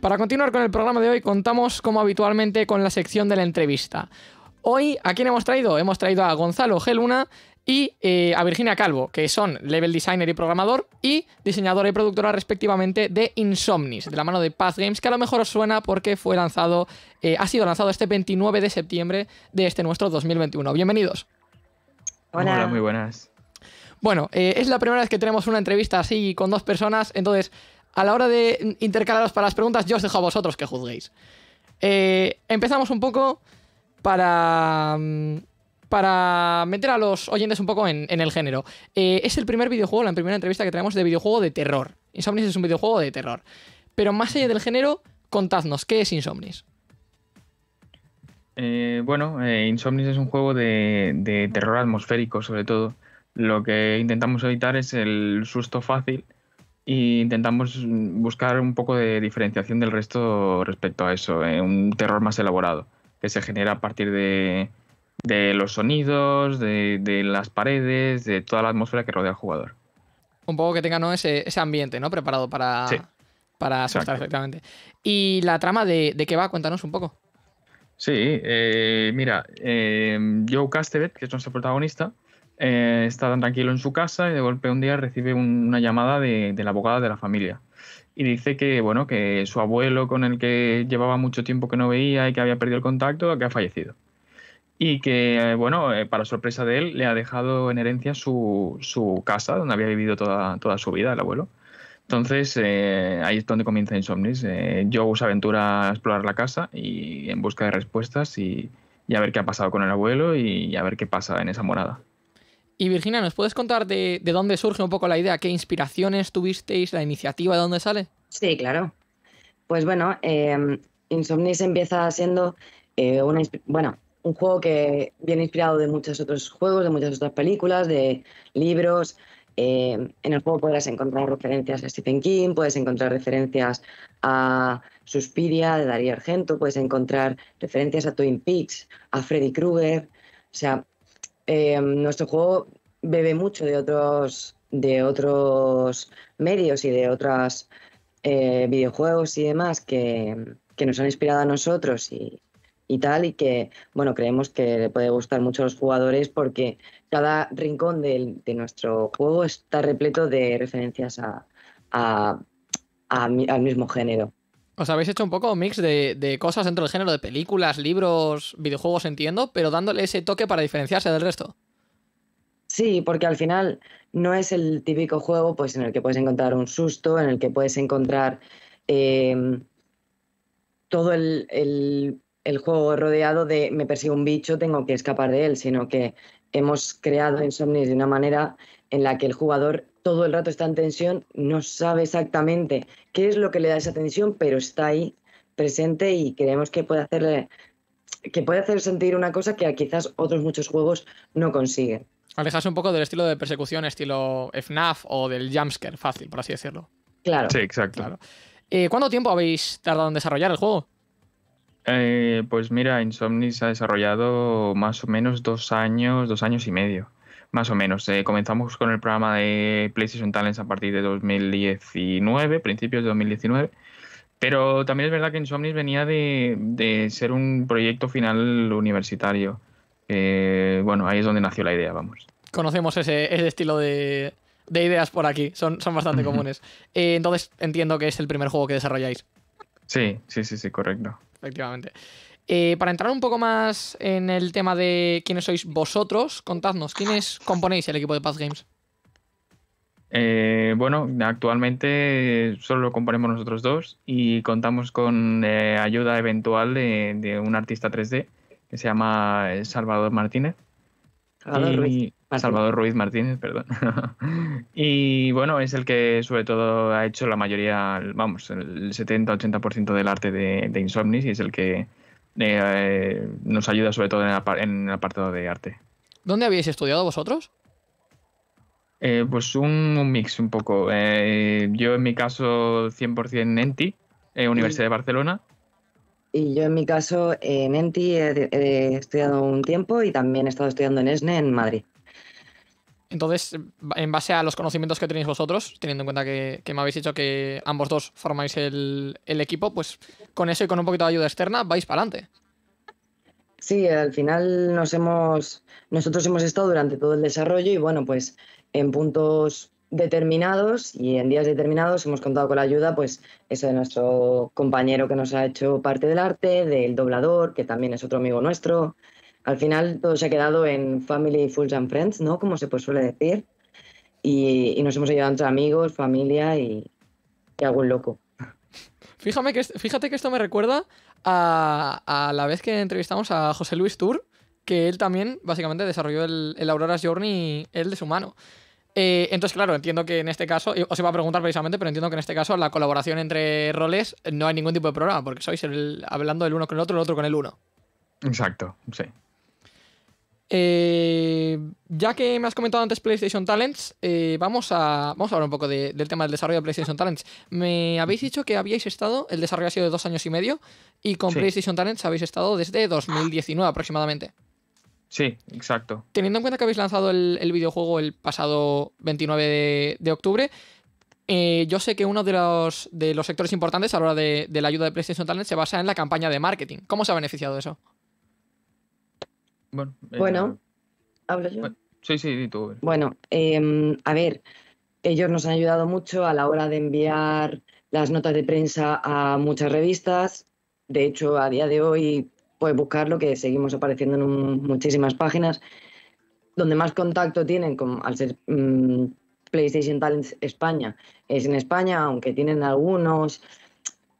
Para continuar con el programa de hoy, contamos como habitualmente con la sección de la entrevista. Hoy, ¿a quién hemos traído? Hemos traído a Gonzalo Geluna y eh, a Virginia Calvo, que son level designer y programador y diseñadora y productora respectivamente de Insomnis, de la mano de Path Games, que a lo mejor os suena porque fue lanzado, eh, ha sido lanzado este 29 de septiembre de este nuestro 2021. Bienvenidos. Hola, muy buenas. Bueno, eh, es la primera vez que tenemos una entrevista así con dos personas, entonces a la hora de intercalaros para las preguntas yo os dejo a vosotros que juzguéis. empezamos un poco para... Mm, para meter a los oyentes un poco en, el género. Eh, es el primer videojuego, la primera entrevista que tenemos de videojuego de terror. Insomnis es un videojuego de terror. Pero más allá del género, contadnos, ¿qué es Insomnis? Eh, bueno, eh, Insomnis es un juego de, de, terror atmosférico, sobre todo. Lo que intentamos evitar es el susto fácil e intentamos buscar un poco de diferenciación del resto respecto a eso, eh, un terror más elaborado que se genera a partir de, de los sonidos, de, las paredes, de toda la atmósfera que rodea al jugador. Un poco que tenga ¿no? ese, ese ambiente ¿no? preparado para, para asustar efectivamente. ¿Y la trama de, de, qué va? Cuéntanos un poco. Sí, eh, mira, eh, Joe Castevet, que es nuestro protagonista, eh, está tan tranquilo en su casa y de golpe un día recibe una llamada de, la abogada de la familia y dice que bueno que su abuelo con el que llevaba mucho tiempo que no veía y que había perdido el contacto que ha fallecido y que, bueno, eh, para sorpresa de él, le ha dejado en herencia su, casa, donde había vivido toda, su vida el abuelo. Entonces, eh, ahí es donde comienza Insomnis. Eh, yo Joe aventura a explorar la casa y en busca de respuestas y, a ver qué ha pasado con el abuelo y a ver qué pasa en esa morada. Y Virginia, ¿nos puedes contar de, dónde surge un poco la idea? ¿Qué inspiraciones tuvisteis? ¿La iniciativa de dónde sale? Sí, claro. Pues bueno, eh, Insomnis empieza siendo una... Bueno, un juego que viene inspirado de muchos otros juegos, de muchas otras películas, de libros. Eh, en el juego podrás encontrar referencias a Stephen King, puedes encontrar referencias a Suspiria de Darío Argento, puedes encontrar referencias a Twin Peaks, a Freddy Krueger. O sea, eh, nuestro juego bebe mucho de otros, de otros medios y de otros eh, videojuegos y demás que, que nos han inspirado a nosotros y, y tal, y que, bueno, creemos que le puede gustar mucho a los jugadores porque cada rincón de, nuestro juego está repleto de referencias a, al mismo género. Os habéis hecho un poco mix de, cosas dentro del género, de películas, libros, videojuegos, entiendo, pero dándole ese toque para diferenciarse del resto. Sí, porque al final no es el típico juego pues, en el que puedes encontrar un susto, en el que puedes encontrar eh, todo el el juego rodeado de me persigue un bicho, tengo que escapar de él, sino que hemos creado Insomnis de una manera en la que el jugador todo el rato está en tensión, no sabe exactamente qué es lo que le da esa tensión, pero está ahí presente y creemos que puede hacerle que puede hacer sentir una cosa que quizás otros muchos juegos no consiguen. Alejarse un poco del estilo de persecución, estilo FNAF o del jumpscare fácil, por así decirlo. Claro. Sí, exacto. Claro. Eh, ¿Cuánto tiempo habéis tardado en desarrollar el juego? Eh, pues mira, se ha desarrollado más o menos dos años, dos años y medio. Más o menos. Eh, comenzamos con el programa de PlayStation Talents a partir de 2019, principios de 2019. Pero también es verdad que Insomnis venía de, ser un proyecto final universitario. Eh, bueno, ahí es donde nació la idea, vamos. Conocemos ese, estilo de, ideas por aquí, son, son bastante comunes. entonces entiendo que es el primer juego que desarrolláis. Sí, sí, sí, sí, correcto efectivamente. Eh, para entrar un poco más en el tema de quiénes sois vosotros, contadnos, ¿quiénes componéis el equipo de Path Games? Eh, bueno, actualmente solo lo componemos nosotros dos y contamos con eh, ayuda eventual de, un artista 3D que se llama Salvador Martínez. Salvador Salvador Ruiz Martínez, perdón. y bueno, es el que sobre todo ha hecho la mayoría, vamos, el 70-80% del arte de, de, Insomnis y es el que eh, eh, nos ayuda sobre todo en el, apartado de arte. ¿Dónde habéis estudiado vosotros? Eh, pues un, mix un poco. yo en mi caso 100% ENTI, Universidad de Barcelona. Y yo en mi caso en ENTI he estudiado un tiempo y también he estado estudiando en ESNE en Madrid. Entonces, en base a los conocimientos que tenéis vosotros, teniendo en cuenta que, me habéis dicho que ambos dos formáis el, equipo, pues con eso y con un poquito de ayuda externa vais para adelante. Sí, al final nos nosotros hemos estado durante todo el desarrollo y bueno, pues en puntos determinados y en días determinados hemos contado con la ayuda, pues eso de nuestro compañero que nos ha hecho parte del arte, del doblador, que también es otro amigo nuestro, al final todo se ha quedado en family, full and friends, ¿no? Como se pues suele decir. Y, nos hemos ayudado entre amigos, familia y, y algún loco. Fíjame que, fíjate que esto me recuerda a, la vez que entrevistamos a José Luis Tour, que él también básicamente desarrolló el, Aurora's Journey, él de su mano. Eh, entonces, claro, entiendo que en este caso, os iba a preguntar precisamente, pero entiendo que en este caso la colaboración entre roles no hay ningún tipo de programa, porque sois hablando el uno con el otro, el otro con el uno. Exacto, sí. Eh, ya que me has comentado antes PlayStation Talents, eh, vamos, a, a hablar un poco del tema del desarrollo de PlayStation Talents. Me habéis dicho que habíais estado, el desarrollo ha sido de dos años y medio, y con PlayStation Talents habéis estado desde 2019 aproximadamente. Sí, exacto. Teniendo en cuenta que habéis lanzado el, videojuego el pasado 29 de, octubre, eh, yo sé que uno de los, de los sectores importantes a la hora de, de la ayuda de PlayStation Talents se basa en la campaña de marketing. ¿Cómo se ha beneficiado eso? Eh, bueno, hablo yo. sí, sí, Bueno, em, a ver, ellos nos han ayudado mucho a la hora de enviar las notas de prensa a muchas revistas. De hecho, a día de hoy puedes buscarlo, que seguimos apareciendo en muchísimas páginas. Donde más contacto tienen, con, al ser mm, PlayStation Talents España, es en España, aunque tienen algunos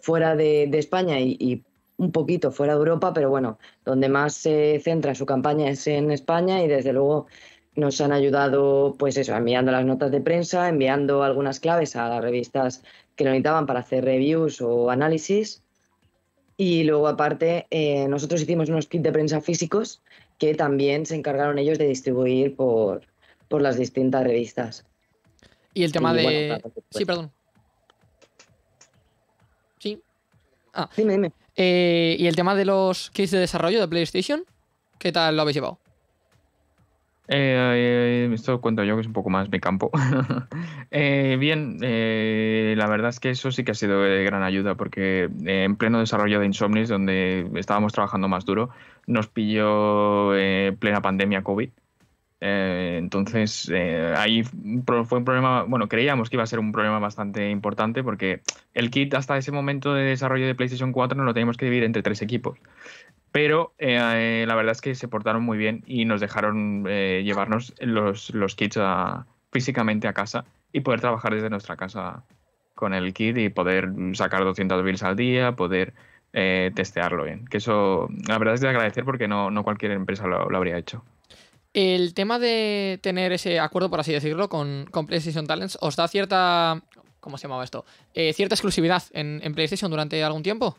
fuera de, España y, y, un poquito fuera de Europa, pero bueno, donde más se centra su campaña es en España y desde luego nos han ayudado, pues eso, enviando las notas de prensa, enviando algunas claves a las revistas que lo necesitaban para hacer reviews o análisis. Y luego, aparte, eh, nosotros hicimos unos kits de prensa físicos que también se encargaron ellos de distribuir por, por las distintas revistas. Y el tema de. sí, perdón. Sí. Ah. Dime, dime. Eh, y el tema de los kits de desarrollo de PlayStation, ¿qué tal lo habéis llevado? Eh, esto cuento yo, que es un poco más mi campo. Eh, bien, la verdad es que eso sí que ha sido de gran ayuda, porque en pleno desarrollo de Insomnis, donde estábamos trabajando más duro, nos pilló plena pandemia COVID. Eh, entonces, eh, ahí fue un problema, bueno, creíamos que iba a ser un problema bastante importante porque el kit hasta ese momento de desarrollo de PlayStation 4 no lo teníamos que dividir entre tres equipos. Pero eh, la verdad es que se portaron muy bien y nos dejaron llevarnos los, kits físicamente a casa y poder trabajar desde nuestra casa con el kit y poder sacar 200 bills al día, poder testearlo bien. Que eso, la verdad es de agradecer porque no, cualquier empresa lo habría hecho. El tema de tener ese acuerdo, por así decirlo, con, PlayStation Talents, ¿os da cierta. ¿Cómo se llamaba esto? Eh, ¿Cierta exclusividad en, PlayStation durante algún tiempo?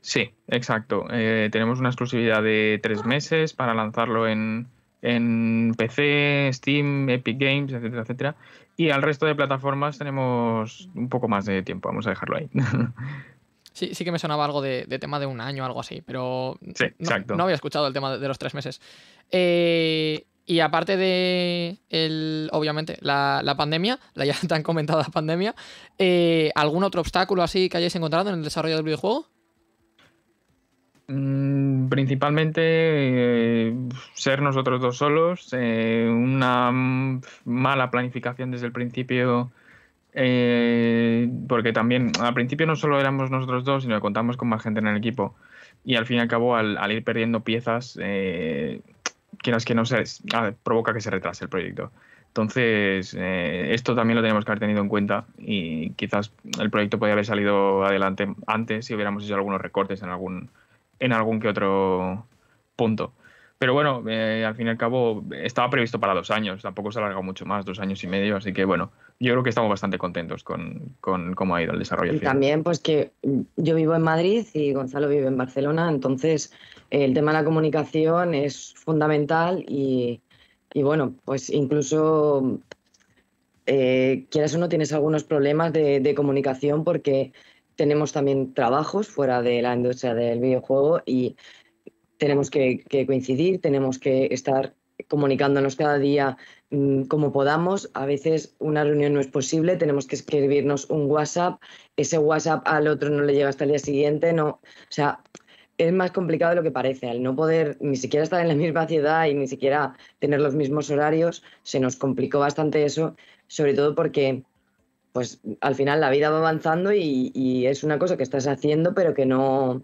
Sí, exacto. Eh, tenemos una exclusividad de tres meses para lanzarlo en, en PC, Steam, Epic Games, etcétera, etcétera. Y al resto de plataformas tenemos un poco más de tiempo, vamos a dejarlo ahí. Sí, sí que me sonaba algo de, tema de un año, o algo así, pero no, había escuchado el tema de, los tres meses. Eh, y aparte de, el, obviamente, la, pandemia, la ya tan comentada pandemia, eh, ¿algún otro obstáculo así que hayáis encontrado en el desarrollo del videojuego? Mm, principalmente eh, ser nosotros dos solos, una mala planificación desde el principio eh, porque también al principio no solo éramos nosotros dos, sino que contamos con más gente en el equipo. Y al fin y al cabo, al, ir perdiendo piezas, eh, que no se provoca que se retrase el proyecto. Entonces, eh, esto también lo tenemos que haber tenido en cuenta y quizás el proyecto podría haber salido adelante antes si hubiéramos hecho algunos recortes en algún, en algún que otro punto. Pero bueno, eh, al fin y al cabo estaba previsto para dos años, tampoco se ha alargado mucho más, dos años y medio, así que bueno, yo creo que estamos bastante contentos con, cómo ha ido el desarrollo. Y también pues que yo vivo en Madrid y Gonzalo vive en Barcelona, entonces eh, el tema de la comunicación es fundamental y, bueno, pues incluso eh, quieras o no tienes algunos problemas de, de comunicación porque tenemos también trabajos fuera de la industria del videojuego y tenemos que, coincidir, tenemos que estar comunicándonos cada día mm, como podamos. A veces una reunión no es posible, tenemos que escribirnos un WhatsApp, ese WhatsApp al otro no le llega hasta el día siguiente, no, o sea, es más complicado de lo que parece. Al no poder ni siquiera estar en la misma ciudad y ni siquiera tener los mismos horarios, se nos complicó bastante eso, sobre todo porque pues al final la vida va avanzando y es una cosa que estás haciendo, pero que no,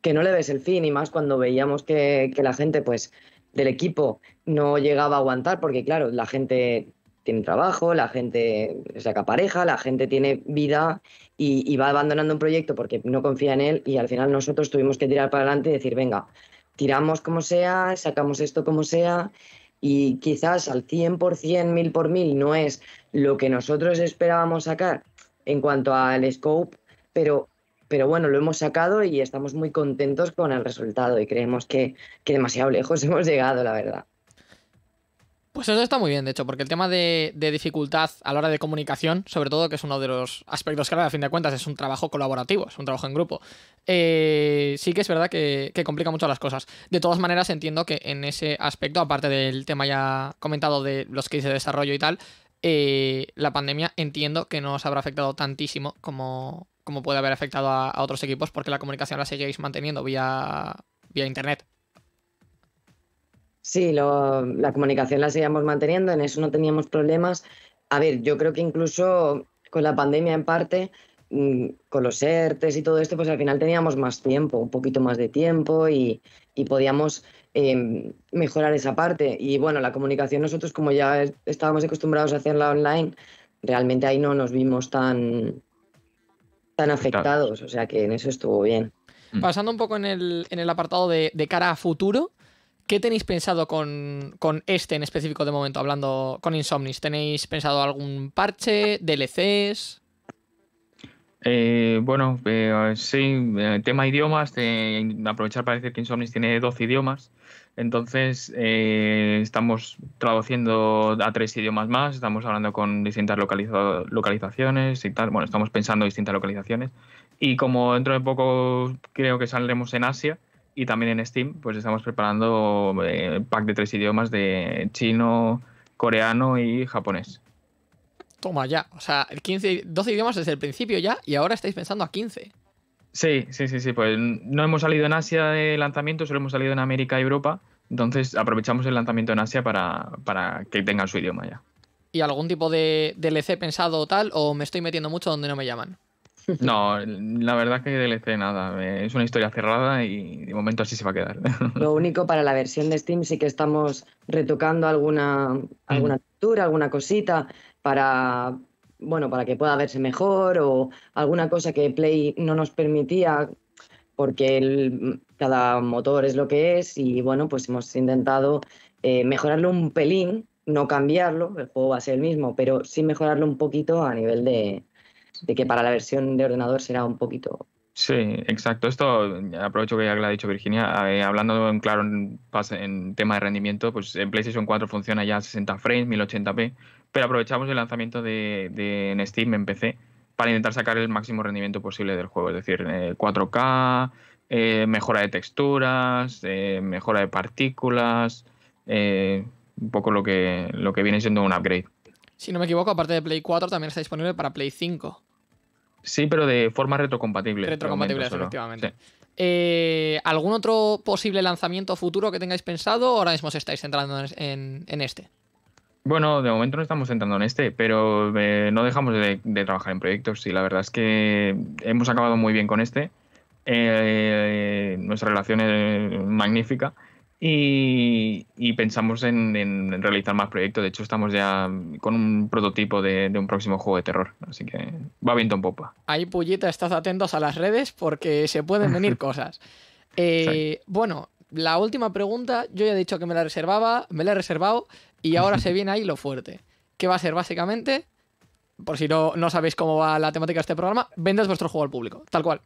que no le ves el fin y más cuando veíamos que, la gente pues del equipo no llegaba a aguantar porque claro, la gente tiene trabajo, la gente saca pareja, la gente tiene vida y, y, va abandonando un proyecto porque no confía en él y al final nosotros tuvimos que tirar para adelante y decir, venga, tiramos como sea, sacamos esto como sea y quizás al 100%, mil por mil no es lo que nosotros esperábamos sacar en cuanto al scope, pero pero bueno, lo hemos sacado y estamos muy contentos con el resultado y creemos que, demasiado lejos hemos llegado, la verdad. Pues eso está muy bien, de hecho, porque el tema de, dificultad a la hora de comunicación, sobre todo, que es uno de los aspectos que a fin de cuentas, es un trabajo colaborativo, es un trabajo en grupo. Eh, sí que es verdad que, complica mucho las cosas. De todas maneras, entiendo que en ese aspecto, aparte del tema ya comentado de los que de desarrollo y tal, eh, la pandemia entiendo que no os habrá afectado tantísimo como, cómo puede haber afectado a, otros equipos, porque la comunicación la seguíais manteniendo vía, vía internet. Sí, la comunicación la seguíamos manteniendo, en eso no teníamos problemas. A ver, yo creo que incluso con la pandemia en parte, mm, con los ERTES y todo esto, pues al final teníamos más tiempo, un poquito más de tiempo y, podíamos em, mejorar esa parte. Y bueno, la comunicación nosotros como ya estábamos acostumbrados a hacerla online, realmente ahí no nos vimos tan, afectados, o sea que en eso estuvo bien. Mm. Pasando un poco en el, apartado de, cara a futuro, ¿qué tenéis pensado con, con, este en específico de momento, hablando con Insomnis? ¿Tenéis pensado algún parche, DLCs? Eh, bueno, eh, sí, eh, tema idiomas, aprovechar aprovechar decir que Insomnis tiene 12 idiomas, entonces, eh, estamos traduciendo a tres idiomas más, estamos hablando con distintas localizaciones y tal. Bueno, estamos pensando en distintas localizaciones. Y como dentro de poco creo que saldremos en Asia y también en Steam, pues estamos preparando el eh, pack de tres idiomas de chino, coreano y japonés. Toma ya, o sea, el 15, 12 idiomas desde el principio ya y ahora estáis pensando a 15. Sí, sí, sí, sí. Pues no hemos salido en Asia de lanzamiento, solo hemos salido en América y Europa. Entonces aprovechamos el lanzamiento en Asia para, que tengan su idioma ya. ¿Y algún tipo de DLC pensado o tal? ¿O me estoy metiendo mucho donde no me llaman? No, la verdad que DLC nada. Eh, es una historia cerrada y de momento así se va a quedar. Lo único para la versión de Steam sí que estamos retocando alguna, mm. alguna alguna cosita para, bueno, para que pueda verse mejor o alguna cosa que Play no nos permitía porque el, cada motor es lo que es y bueno, pues hemos intentado eh, mejorarlo un pelín, no cambiarlo, el juego va a ser el mismo, pero sí mejorarlo un poquito a nivel de, que para la versión de ordenador será un poquito Sí, exacto. Esto aprovecho que ya lo ha dicho Virginia. hablando en claro en, tema de rendimiento, pues en PlayStation 4 funciona ya a 60 frames, 1080p, pero aprovechamos el lanzamiento de, de en Steam en PC para intentar sacar el máximo rendimiento posible del juego, es decir, 4K, eh, eh, mejora de texturas, eh, mejora de partículas, un poco lo que, lo que viene siendo un upgrade. Si no me equivoco, aparte de Play 4 también está disponible para Play 5. Sí, pero de forma retrocompatible. Retrocompatible, efectivamente. ¿Algún otro posible lanzamiento futuro que tengáis pensado? ¿O ahora mismo os estáis centrando en, este? Bueno, de momento no estamos entrando en este, pero eh, no dejamos de, trabajar en proyectos y la verdad es que hemos acabado muy bien con este. Eh, nuestra relación es magnífica y, pensamos en, realizar más proyectos. De hecho, estamos ya con un prototipo de, un próximo juego de terror, así que va viento en popa. Ahí, Pullita, estás atentos a las redes porque se pueden venir cosas. Eh, bueno, la última pregunta, yo ya he dicho que me la reservaba, me la he reservado y ahora se viene ahí lo fuerte. ¿qué va a ser básicamente, por si no, no sabéis cómo va la temática de este programa, vendes vuestro juego al público, tal cual.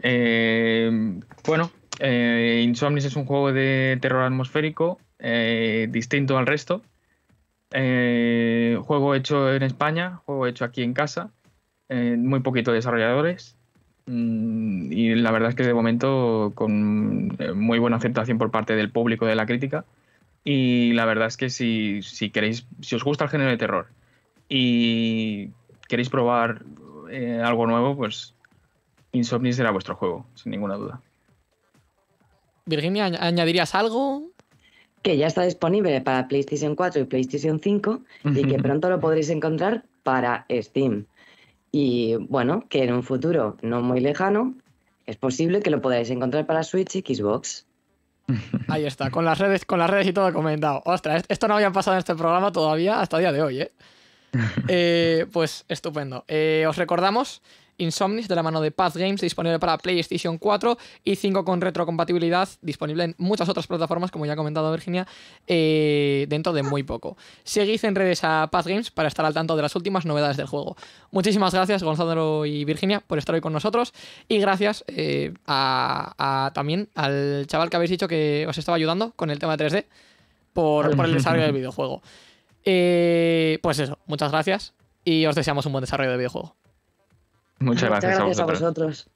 Eh, bueno, eh, Insomnis es un juego de terror atmosférico eh, distinto al resto. juego hecho en España, juego hecho aquí en casa, muy poquito desarrolladores. Mm, y la verdad es que de momento con eh, muy buena aceptación por parte del público de la crítica y la verdad es que si, si queréis si os gusta el género de terror y queréis probar eh, algo nuevo pues Insomni será vuestro juego sin ninguna duda Virginia añadirías algo que ya está disponible para PlayStation 4 y PlayStation 5 y que pronto lo podréis encontrar para Steam y bueno, que en un futuro no muy lejano es posible que lo podáis encontrar para Switch y Xbox. Ahí está, con las redes, con las redes y todo comentado. Ostras, esto no había pasado en este programa todavía hasta el día de hoy, ¿eh? eh pues estupendo. Eh, os recordamos Insomnis de la mano de Path Games, disponible para PlayStation 4 y 5 con retrocompatibilidad, disponible en muchas otras plataformas, como ya ha comentado Virginia, eh, dentro de muy poco. Seguid en redes a Path Games para estar al tanto de las últimas novedades del juego. Muchísimas gracias, Gonzalo y Virginia, por estar hoy con nosotros y gracias eh, a, también al chaval que habéis dicho que os estaba ayudando con el tema de 3D por, el desarrollo del videojuego. Eh, pues eso, muchas gracias y os deseamos un buen desarrollo de videojuego. Muchas, gracias, A vosotros.